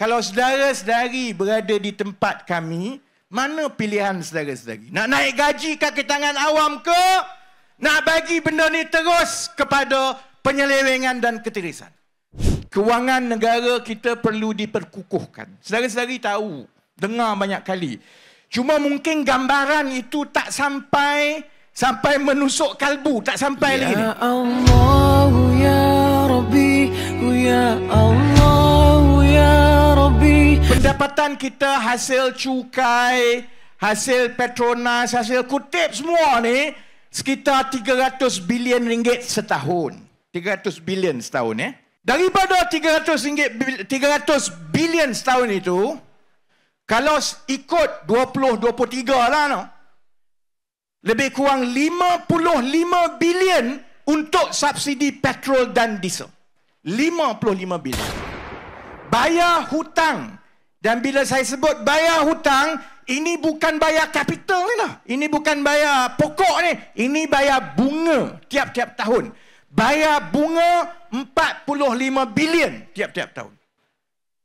Kalau saudara-saudari berada di tempat kami, mana pilihan saudara-saudari? Nak naik gaji kaki tangan awam ke? Nak bagi benda ni terus kepada penyelewengan dan ketirisan? Kewangan negara kita perlu diperkukuhkan. Saudara-saudari tahu, dengar banyak kali. Cuma mungkin gambaran itu tak sampai sampai menusuk kalbu, tak sampai ya lagi ya, ya Allah, Ya Rabbi, Ya Allah hobi Pendapatan kita hasil cukai Hasil Petronas, hasil kutip semua ni Sekitar 300 bilion ringgit setahun 300 bilion setahun ya eh? Daripada 300 ringgit, bilion setahun itu Kalau ikut 2023 lah no, Lebih kurang 55 bilion untuk subsidi petrol dan diesel 55 bilion bayar hutang. Dan bila saya sebut bayar hutang, ini bukan bayar kapital ni lah. Ini bukan bayar pokok ni. Ini bayar bunga tiap-tiap tahun. Bayar bunga 45 bilion tiap-tiap tahun.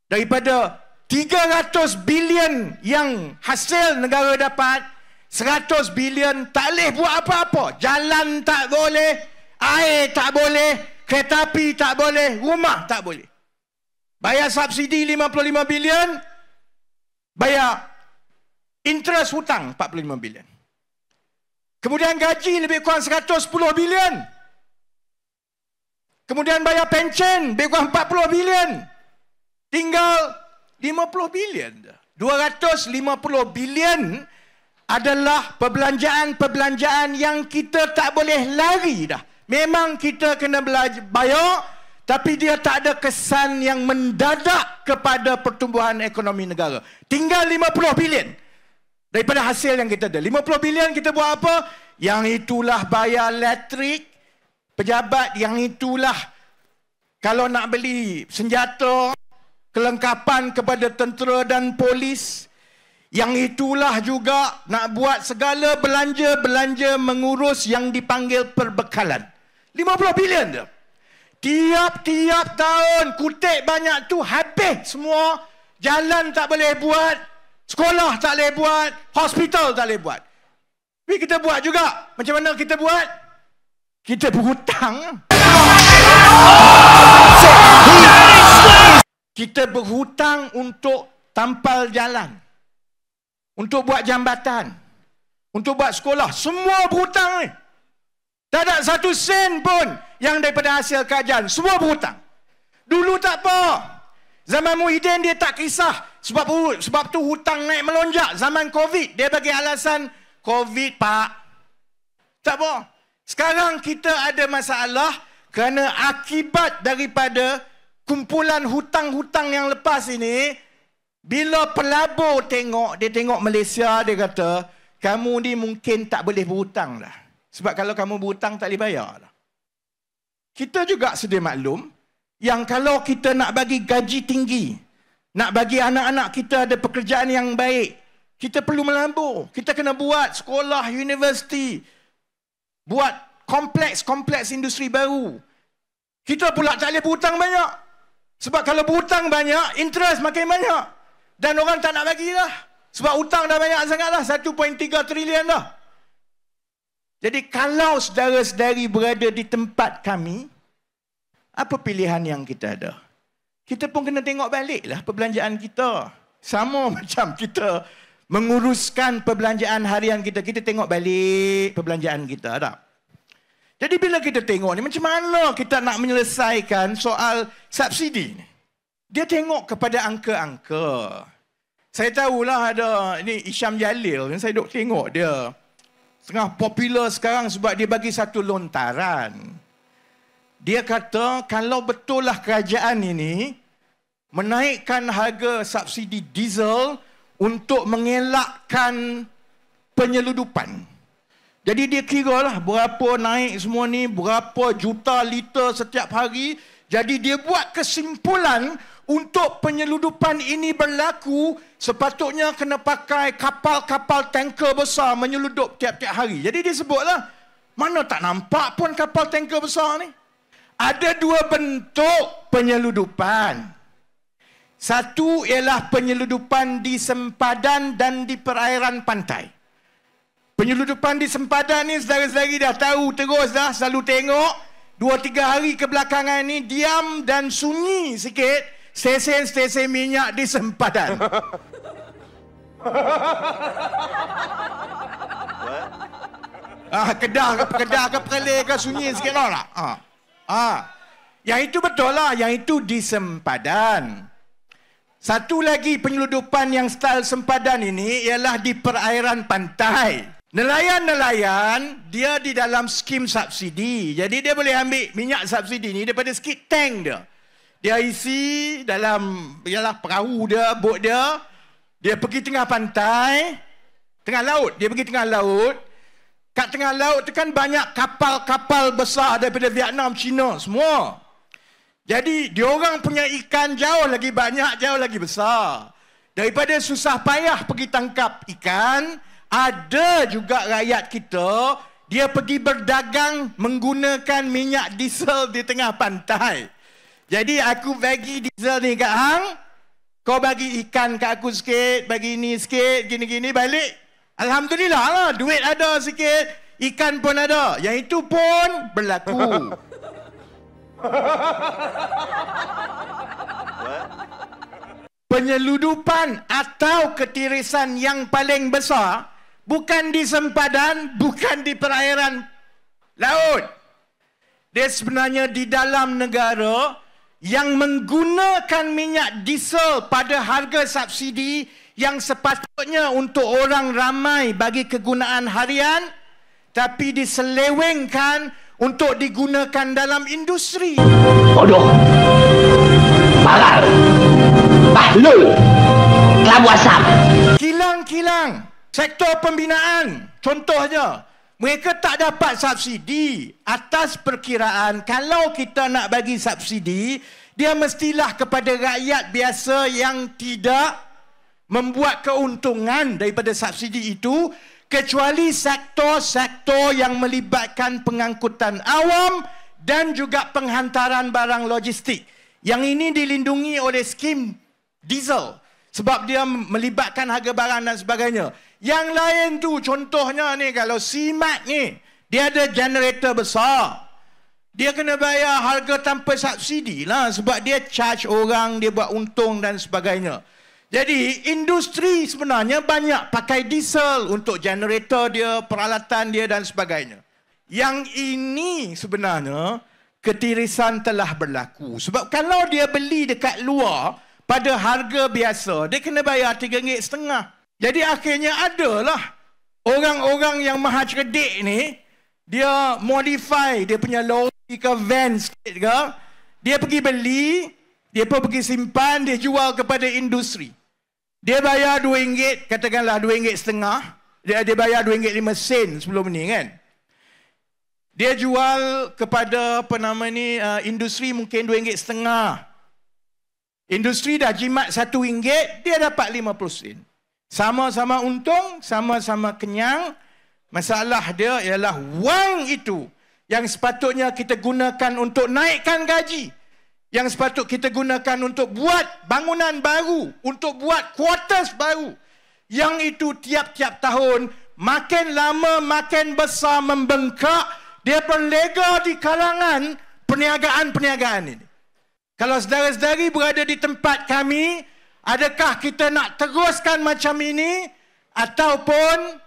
Daripada 300 bilion yang hasil negara dapat, 100 bilion tak boleh buat apa-apa. Jalan tak boleh, air tak boleh, kereta api tak boleh, rumah tak boleh. Bayar subsidi 55 bilion. Bayar interest hutang 45 bilion. Kemudian gaji lebih kurang 110 bilion. Kemudian bayar pencen lebih kurang 40 bilion. Tinggal 50 bilion. 250 bilion adalah perbelanjaan-perbelanjaan yang kita tak boleh lari dah. Memang kita kena bayar tapi dia tak ada kesan yang mendadak kepada pertumbuhan ekonomi negara. Tinggal 50 bilion daripada hasil yang kita ada. 50 bilion kita buat apa? Yang itulah bayar elektrik pejabat, yang itulah kalau nak beli senjata, kelengkapan kepada tentera dan polis. Yang itulah juga nak buat segala belanja-belanja mengurus yang dipanggil perbekalan. 50 bilion dia. Tiap-tiap tahun kutip banyak tu habis semua. Jalan tak boleh buat. Sekolah tak boleh buat. Hospital tak boleh buat. Tapi kita buat juga. Macam mana kita buat? Kita berhutang. Kita berhutang untuk tampal jalan. Untuk buat jambatan. Untuk buat sekolah. Semua berhutang ni. Eh. Tak ada satu sen pun yang daripada hasil kajian Semua berhutang. Dulu tak apa. Zaman Muhyiddin dia tak kisah. Sebab, sebab tu hutang naik melonjak. Zaman Covid dia bagi alasan Covid pak. Tak apa. Sekarang kita ada masalah kerana akibat daripada kumpulan hutang-hutang yang lepas ini bila pelabur tengok, dia tengok Malaysia, dia kata, kamu ni mungkin tak boleh berhutang lah. Sebab kalau kamu berhutang tak boleh bayar. Lah. Kita juga sedia maklum yang kalau kita nak bagi gaji tinggi, nak bagi anak-anak kita ada pekerjaan yang baik, kita perlu melabur. Kita kena buat sekolah, universiti, buat kompleks-kompleks industri baru. Kita pula tak boleh berhutang banyak. Sebab kalau berhutang banyak, interest makin banyak. Dan orang tak nak bagi dah. Sebab hutang dah banyak sangat dah. 1.3 trilion dah. Jadi kalau saudara-saudari berada di tempat kami, apa pilihan yang kita ada? Kita pun kena tengok baliklah perbelanjaan kita. Sama macam kita menguruskan perbelanjaan harian kita, kita tengok balik perbelanjaan kita, Ada. Jadi bila kita tengok ni, macam mana kita nak menyelesaikan soal subsidi ni? Dia tengok kepada angka-angka. Saya tahulah ada ni Isham Jalil, saya duduk tengok dia tengah popular sekarang sebab dia bagi satu lontaran. Dia kata kalau betullah kerajaan ini menaikkan harga subsidi diesel untuk mengelakkan penyeludupan. Jadi dia kira lah berapa naik semua ni, berapa juta liter setiap hari. Jadi dia buat kesimpulan untuk penyeludupan ini berlaku, sepatutnya kena pakai kapal-kapal tanker besar menyeludup tiap-tiap hari. Jadi dia sebutlah, mana tak nampak pun kapal tanker besar ni. Ada dua bentuk penyeludupan. Satu ialah penyeludupan di sempadan dan di perairan pantai. Penyeludupan di sempadan ni sedari-sedari dah tahu terus dah selalu tengok. Dua tiga hari kebelakangan ini diam dan sunyi sikit Stesen-stesen minyak di sempadan. ah, kedah ke kedah ke perlis ke sunyi sikit lah. Ah. ah. Yang itu betul lah. Yang itu di sempadan. Satu lagi penyeludupan yang style sempadan ini ialah di perairan pantai. Nelayan-nelayan, dia di dalam skim subsidi. Jadi dia boleh ambil minyak subsidi ni daripada skit tank dia dia isi dalam ialah perahu dia, bot dia. Dia pergi tengah pantai, tengah laut. Dia pergi tengah laut. Kat tengah laut tu kan banyak kapal-kapal besar daripada Vietnam, China semua. Jadi dia orang punya ikan jauh lagi banyak, jauh lagi besar. Daripada susah payah pergi tangkap ikan, ada juga rakyat kita dia pergi berdagang menggunakan minyak diesel di tengah pantai. Jadi aku bagi diesel ni kat hang, kau bagi ikan kat aku sikit, bagi ni sikit, gini-gini balik. Alhamdulillah lah, duit ada sikit, ikan pun ada. Yang itu pun berlaku. Penyeludupan atau ketirisan yang paling besar bukan di sempadan, bukan di perairan laut. Dia sebenarnya di dalam negara, yang menggunakan minyak diesel pada harga subsidi yang sepatutnya untuk orang ramai bagi kegunaan harian tapi diselewengkan untuk digunakan dalam industri. Bodoh. Bagal. Bahlul. Kelabu asap. Kilang-kilang. Sektor pembinaan. Contohnya, mereka tak dapat subsidi atas perkiraan kalau kita nak bagi subsidi, dia mestilah kepada rakyat biasa yang tidak membuat keuntungan daripada subsidi itu kecuali sektor-sektor yang melibatkan pengangkutan awam dan juga penghantaran barang logistik. Yang ini dilindungi oleh skim diesel sebab dia melibatkan harga barang dan sebagainya. Yang lain tu contohnya ni kalau simak ni dia ada generator besar. Dia kena bayar harga tanpa subsidi lah sebab dia charge orang, dia buat untung dan sebagainya. Jadi industri sebenarnya banyak pakai diesel untuk generator dia, peralatan dia dan sebagainya. Yang ini sebenarnya ketirisan telah berlaku. Sebab kalau dia beli dekat luar, pada harga biasa. Dia kena bayar tiga ringgit setengah. Jadi akhirnya adalah orang-orang yang maha cerdik ni, dia modify dia punya lori ke van sikit ke, dia pergi beli, dia pun pergi simpan, dia jual kepada industri. Dia bayar dua ringgit, katakanlah dua ringgit setengah, dia, dia bayar dua ringgit lima sen sebelum ni kan. Dia jual kepada apa nama ni uh, industri mungkin dua ringgit setengah. Industri dah jimat satu ringgit, dia dapat lima puluh sen. Sama-sama untung, sama-sama kenyang. Masalah dia ialah wang itu yang sepatutnya kita gunakan untuk naikkan gaji. Yang sepatut kita gunakan untuk buat bangunan baru, untuk buat quarters baru. Yang itu tiap-tiap tahun makin lama makin besar membengkak, dia berlega di kalangan perniagaan-perniagaan ini. Kalau saudara-saudari berada di tempat kami, adakah kita nak teruskan macam ini ataupun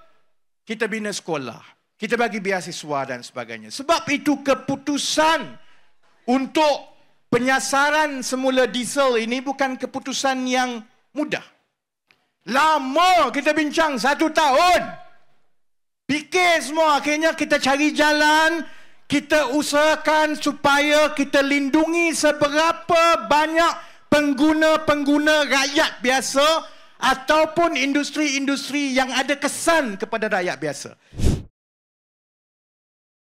kita bina sekolah, kita bagi beasiswa dan sebagainya. Sebab itu keputusan untuk penyasaran semula diesel ini bukan keputusan yang mudah. Lama kita bincang, satu tahun. Fikir semua, akhirnya kita cari jalan, kita usahakan supaya kita lindungi seberapa berapa banyak pengguna-pengguna rakyat biasa ataupun industri-industri yang ada kesan kepada rakyat biasa.